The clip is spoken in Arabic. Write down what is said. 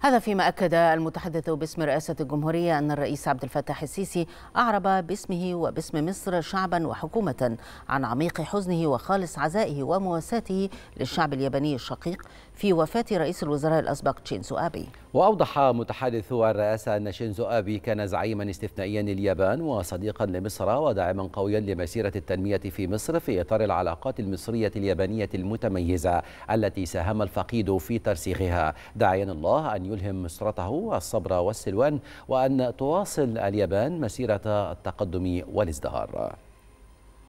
هذا فيما أكد المتحدث باسم رئاسة الجمهورية أن الرئيس عبد الفتاح السيسي أعرب باسمه وباسم مصر شعبا وحكومة عن عميق حزنه وخالص عزائه ومواساته للشعب الياباني الشقيق في وفاة رئيس الوزراء الأسبق تشينزو أبي وأوضح متحدث الرئاسة أن شينزو أبي كان زعيما استثنائيا لليابان وصديقا لمصر وداعما قويا لمسيرة التنمية في مصر في إطار العلاقات المصرية اليابانية المتميزة التي ساهم الفقيد في ترسيخها داعيا الله أن يلهم مصرته الصبر والسلوان وأن تواصل اليابان مسيرة التقدم والازدهار